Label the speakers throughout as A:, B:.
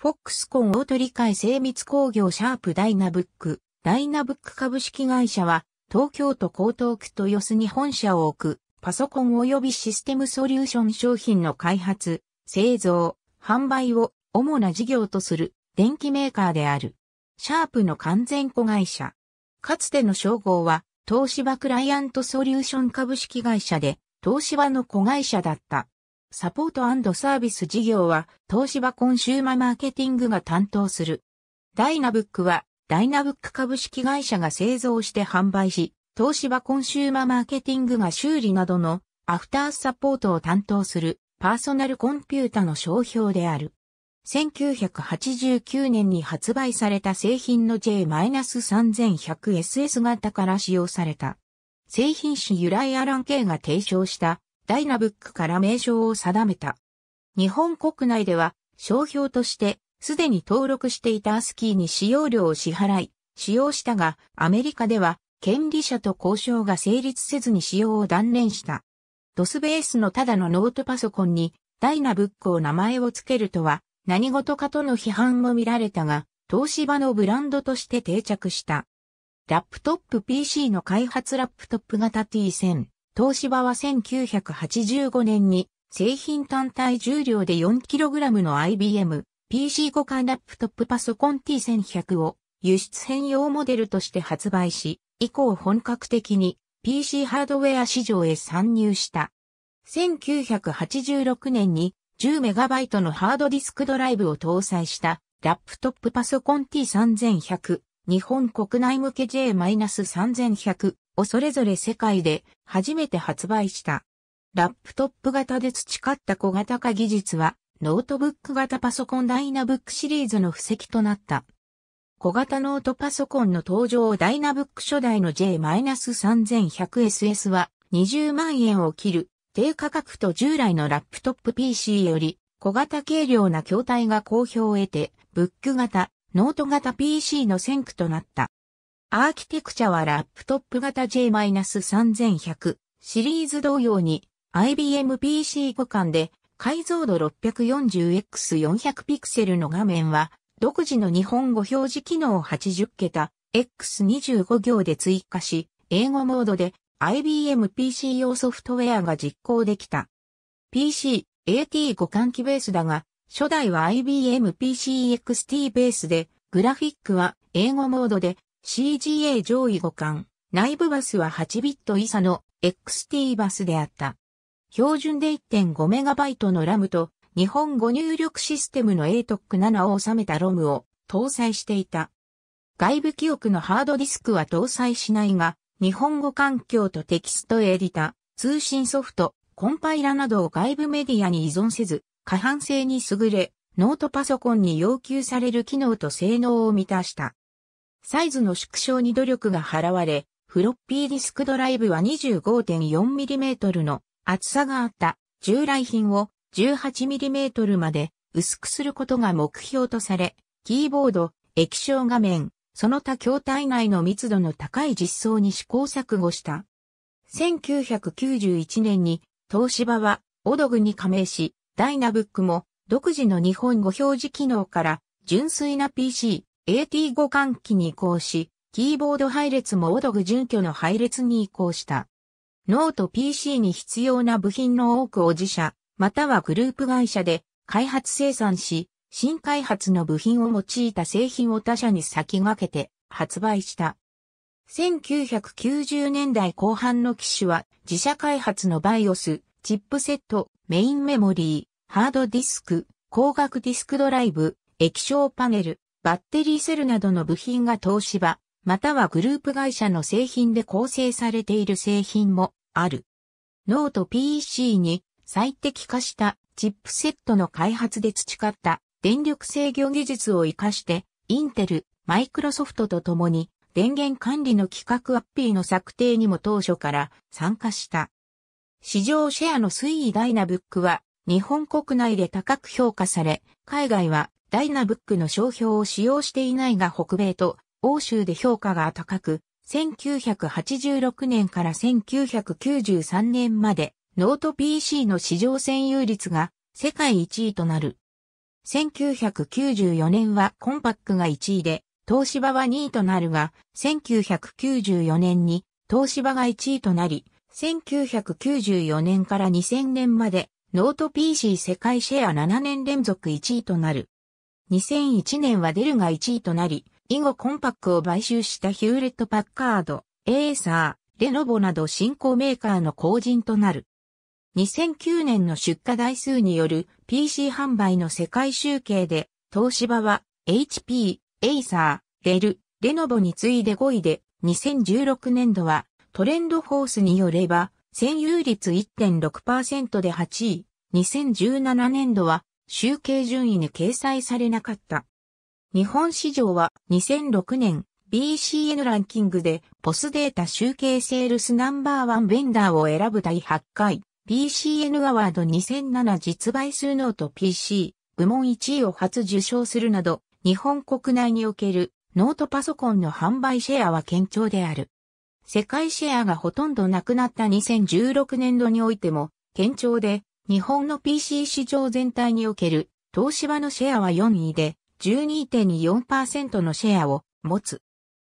A: フォックスコン大取会精密工業シャープダイナブック、ダイナブック株式会社は、東京都江東区豊洲に本社を置く、パソコン及びシステムソリューション商品の開発、製造、販売を主な事業とする電機メーカーである。シャープの完全子会社。かつての称号は、東芝クライアントソリューション株式会社で、東芝の子会社だった。サポートサービス事業は、東芝コンシューママーケティングが担当する。ダイナブックは、ダイナブック株式会社が製造して販売し、東芝コンシューママーケティングが修理などのアフターサポートを担当するパーソナルコンピュータの商標である。1989年に発売された製品の J-3100SS 型から使用された。製品種由来アラン・系が提唱したダイナブックから名称を定めた。日本国内では、商標として、すでに登録していたアスキーに使用料を支払い、使用したが、アメリカでは、権利者と交渉が成立せずに使用を断念した。ドスベースのただのノートパソコンに、ダイナブックを名前を付けるとは、何事かとの批判も見られたが、東芝のブランドとして定着した。ラップトップ PC の開発ラップトップ型 T1000、東芝は1985年に製品単体重量で 4kg の IBM PC5 巻ラップトップパソコン T1100 を輸出専用モデルとして発売し、以降本格的に PC ハードウェア市場へ参入した。1986年に 10MB のハードディスクドライブを搭載したラップトップパソコン T3100 日本国内向け J-3100 をそれぞれ世界で初めて発売した。ラップトップ型で培った小型化技術は、ノートブック型パソコンダイナブックシリーズの布石となった。小型ノートパソコンの登場をダイナブック初代の J-3100SS は20万円を切る低価格と従来のラップトップ PC より小型軽量な筐体が好評を得て、ブック型、ノート型 PC の先駆となった。アーキテクチャはラップトップ型 J-3100 シリーズ同様に IBM PC 互換で解像度 640x400 ピクセルの画面は独自の日本語表示機能を80桁 X25 行で追加し英語モードで IBM PC 用ソフトウェアが実行できた。PC AT 互換機ベースだが初代は IBM PCXT ベースでグラフィックは英語モードで CGA 上位互換、内部バスは8ビット以下の XT バスであった。標準で 1.5MB のラムと日本語入力システムの ATOC7 を収めたロムを搭載していた。外部記憶のハードディスクは搭載しないが、日本語環境とテキストエディタ、通信ソフト、コンパイラなどを外部メディアに依存せず、可搬性に優れ、ノートパソコンに要求される機能と性能を満たした。サイズの縮小に努力が払われ、フロッピーディスクドライブは 25.4mm の厚さがあった従来品を 18mm まで薄くすることが目標とされ、キーボード、液晶画面、その他筐体内の密度の高い実装に試行錯誤した。1991年に東芝はオドグに加盟し、ダイナブックも独自の日本語表示機能から純粋な PC、AT 互換機に移行し、キーボード配列もオドグ準拠の配列に移行した。ノート PC に必要な部品の多くを自社、またはグループ会社で開発生産し、新開発の部品を用いた製品を他社に先駆けて発売した。1990年代後半の機種は自社開発の BIOS、チップセット、メインメモリー、ハードディスク、光学ディスクドライブ、液晶パネル、バッテリーセルなどの部品が東芝、またはグループ会社の製品で構成されている製品もある。ノート PEC に最適化したチップセットの開発で培った電力制御技術を活かして、インテル、マイクロソフトと共に電源管理の規格アッピーの策定にも当初から参加した。市場シェアの推移ダイナブックは日本国内で高く評価され、海外はダイナブックの商標を使用していないが北米と欧州で評価が高く、1986年から1993年までノート PC の市場占有率が世界1位となる。1994年はコンパックが1位で、東芝は2位となるが、1994年に東芝が1位となり、1994年から2000年までノート PC 世界シェア7年連続1位となる。2001年はデルが1位となり、以後コンパックを買収したヒューレット・パッカード、エーサー、レノボなど新興メーカーの後人となる。2009年の出荷台数による PC 販売の世界集計で、東芝は HP、エイサー、レル、レノボに次いで5位で、2016年度はトレンドフォースによれば、占有率1.6%で8位、2017年度は集計順位に掲載されなかった。日本市場は2006年 BCN ランキングでポスデータ集計セールスナンバーワンベンダーを選ぶ第8回 BCN アワード2007実売数ノート PC 部門1位を初受賞するなど日本国内におけるノートパソコンの販売シェアは堅調である。世界シェアがほとんどなくなった2016年度においても堅調で日本の PC 市場全体における東芝のシェアは4位で12.24%のシェアを持つ。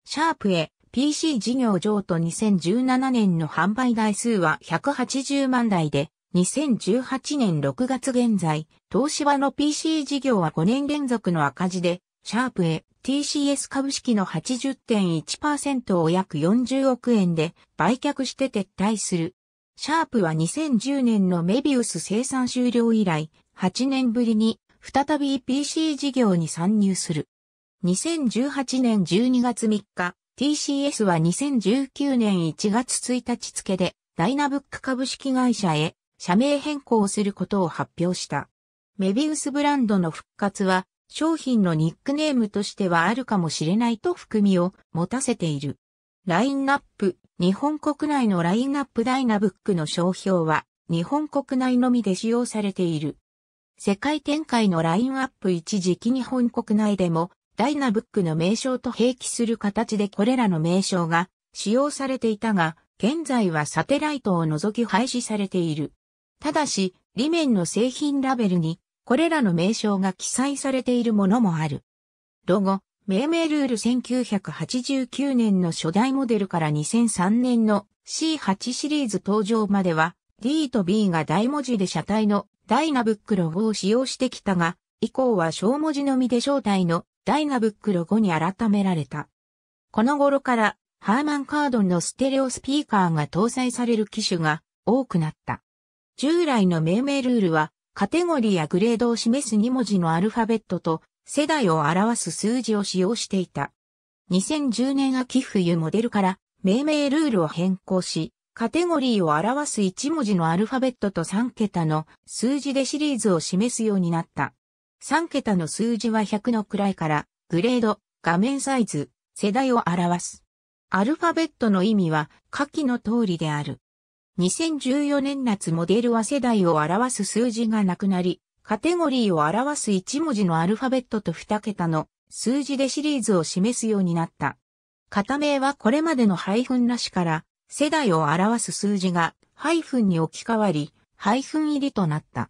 A: シャープへ PC 事業上と2017年の販売台数は180万台で2018年6月現在、東芝の PC 事業は5年連続の赤字で、シャープへ TCS 株式の80.1%を約40億円で売却して撤退する。シャープは2010年のメビウス生産終了以来、8年ぶりに再び PC 事業に参入する。2018年12月3日、TCS は2019年1月1日付でダイナブック株式会社へ社名変更することを発表した。メビウスブランドの復活は商品のニックネームとしてはあるかもしれないと含みを持たせている。ラインナップ、日本国内のラインナップダイナブックの商標は、日本国内のみで使用されている。世界展開のラインアップ一時期日本国内でも、ダイナブックの名称と併記する形でこれらの名称が使用されていたが、現在はサテライトを除き廃止されている。ただし、裏面の製品ラベルに、これらの名称が記載されているものもある。ロゴ、命名ルール1989年の初代モデルから2003年の C8 シリーズ登場までは D と B が大文字で車体のダイナブックロゴを使用してきたが、以降は小文字のみで正体のダイナブックロゴに改められた。この頃からハーマンカードンのステレオスピーカーが搭載される機種が多くなった。従来の命名ルールはカテゴリーやグレードを示す2文字のアルファベットと世代を表す数字を使用していた。2010年秋冬モデルから命名ルールを変更し、カテゴリーを表す1文字のアルファベットと3桁の数字でシリーズを示すようになった。3桁の数字は100の位からグレード、画面サイズ、世代を表す。アルファベットの意味は下記の通りである。2014年夏モデルは世代を表す数字がなくなり、カテゴリーを表す1文字のアルファベットと2桁の数字でシリーズを示すようになった。型名はこれまでのハイフンなしから、世代を表す数字がハイフンに置き換わり、ハイフン入りとなった。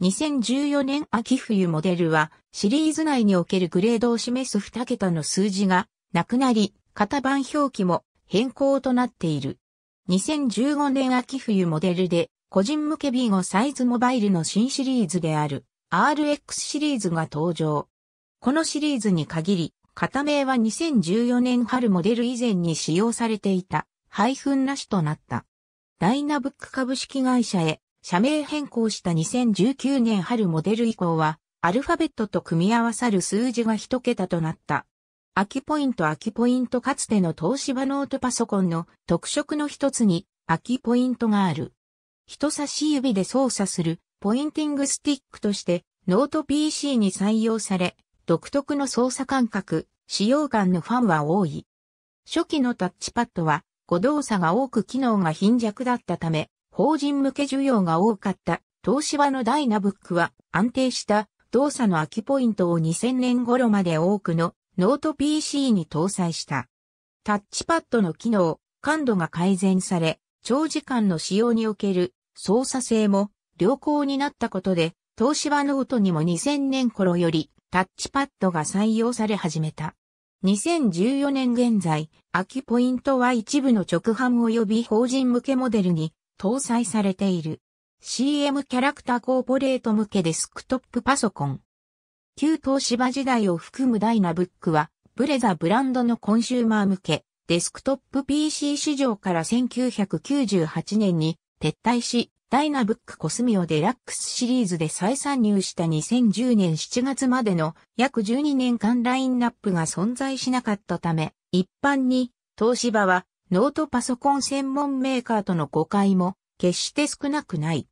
A: 2014年秋冬モデルは、シリーズ内におけるグレードを示す2桁の数字がなくなり、型番表記も変更となっている。2015年秋冬モデルで、個人向け b ゴサイズモバイルの新シリーズである RX シリーズが登場。このシリーズに限り、片名は2014年春モデル以前に使用されていた、配分なしとなった。ダイナブック株式会社へ社名変更した2019年春モデル以降は、アルファベットと組み合わさる数字が一桁となった。秋ポイント秋ポイントかつての東芝ノートパソコンの特色の一つに秋ポイントがある。人差し指で操作するポインティングスティックとしてノート PC に採用され、独特の操作感覚、使用感のファンは多い。初期のタッチパッドは誤動作が多く機能が貧弱だったため、法人向け需要が多かった東芝のダイナブックは安定した動作の空きポイントを2000年頃まで多くのノート PC に搭載した。タッチパッドの機能、感度が改善され、長時間の使用における操作性も良好になったことで、東芝ノートにも2000年頃よりタッチパッドが採用され始めた。2014年現在、秋ポイントは一部の直販及び法人向けモデルに搭載されている。CM キャラクターコーポレート向けデスクトップパソコン。旧東芝時代を含むダイナブックは、ブレザブランドのコンシューマー向け、デスクトップ PC 市場から1998年に撤退し、ダイナブックコスミオデラックスシリーズで再参入した2010年7月までの約12年間ラインナップが存在しなかったため、一般に東芝はノートパソコン専門メーカーとの誤解も決して少なくない。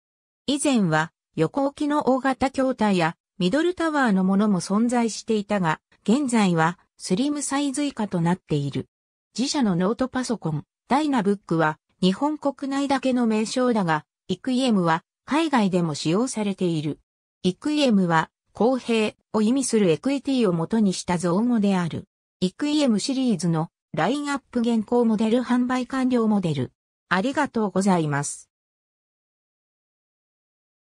A: 以前は横置きの大型筐体やミドルタワーのものも存在していたが、現在はスリムサイズ以下となっている。自社のノートパソコン、ダイナブックは日本国内だけの名称だが、イクイエムは海外でも使用されている。イクイエムは公平を意味するエクイティを元にした造語である。イクイエムシリーズのラインアップ現行モデル販売完了モデル。ありがとうございます。